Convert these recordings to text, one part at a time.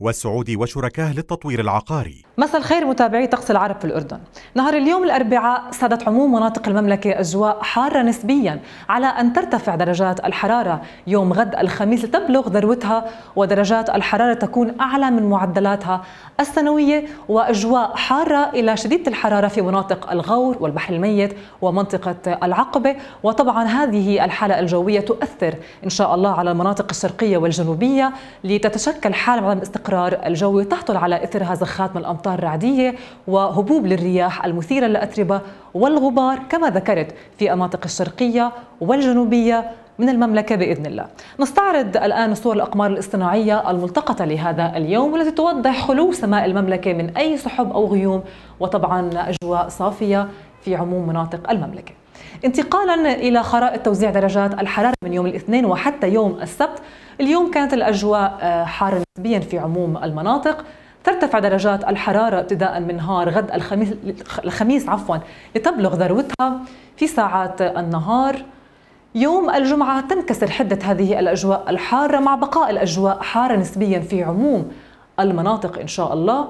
والسعودي وشركاه للتطوير العقاري مساء الخير متابعي طقس العرب في الأردن نهار اليوم الأربعاء سادت عموم مناطق المملكة أجواء حارة نسبيا على أن ترتفع درجات الحرارة يوم غد الخميس لتبلغ ذروتها ودرجات الحرارة تكون أعلى من معدلاتها السنوية وأجواء حارة إلى شديدة الحرارة في مناطق الغور والبحر الميت ومنطقة العقبة وطبعا هذه الحالة الجوية تؤثر إن شاء الله على المناطق الشرقية والجنوبية لتتشكل حالة عدم استقرار الاستقرار الجوي تحصل على إثرها زخات من الأمطار الرعدية وهبوب للرياح المثيرة للأتربة والغبار كما ذكرت في أماطق الشرقية والجنوبية من المملكة بإذن الله نستعرض الآن صور الأقمار الاصطناعية الملتقطة لهذا اليوم والتي توضح خلو سماء المملكة من أي سحب أو غيوم وطبعا أجواء صافية في عموم مناطق المملكه انتقالا الى خرائط توزيع درجات الحراره من يوم الاثنين وحتى يوم السبت، اليوم كانت الاجواء آه، حاره نسبيا في عموم المناطق، ترتفع درجات الحراره ابتداء من نهار غد الخميس الخميس عفوا لتبلغ ذروتها في ساعات النهار. يوم الجمعه تنكسر حده هذه الاجواء الحاره مع بقاء الاجواء حاره نسبيا في عموم المناطق ان شاء الله.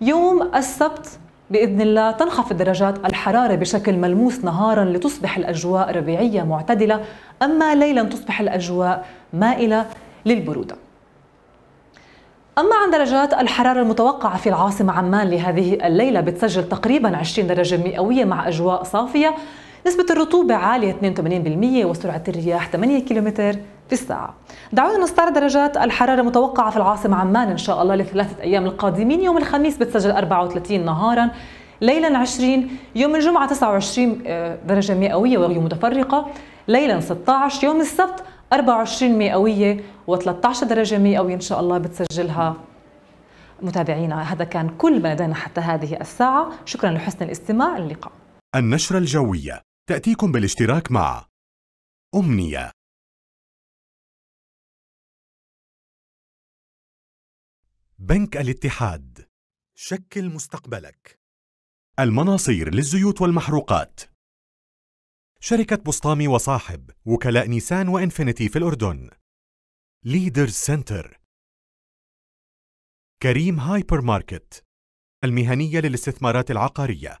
يوم السبت بإذن الله تنخفض درجات الحرارة بشكل ملموس نهارا لتصبح الأجواء ربيعية معتدلة أما ليلا تصبح الأجواء مائلة للبرودة أما عن درجات الحرارة المتوقعة في العاصمة عمان لهذه الليلة بتسجل تقريبا 20 درجة مئوية مع أجواء صافية نسبة الرطوبة عالية 82% وسرعة الرياح 8 كم الساعة دعونا نستعرض درجات الحرارة المتوقعة في العاصمة عمان إن شاء الله لثلاثة أيام القادمين يوم الخميس بتسجل 34 نهاراً ليلا 20 يوم الجمعة 29 آه، درجة مئوية وغيوم متفرقة ليلا 16 يوم السبت 24 مئوية و13 درجة مئوية إن شاء الله بتسجلها متابعينا هذا كان كل ما لدينا حتى هذه الساعة شكرا لحسن الاستماع اللقاء النشرة الجوية تأتيكم بالاشتراك مع أمنية بنك الاتحاد شكل مستقبلك المناصير للزيوت والمحروقات شركة بسطامي وصاحب وكلاء نيسان وإنفينيتي في الأردن ليدرز سنتر كريم هايبر ماركت المهنية للاستثمارات العقارية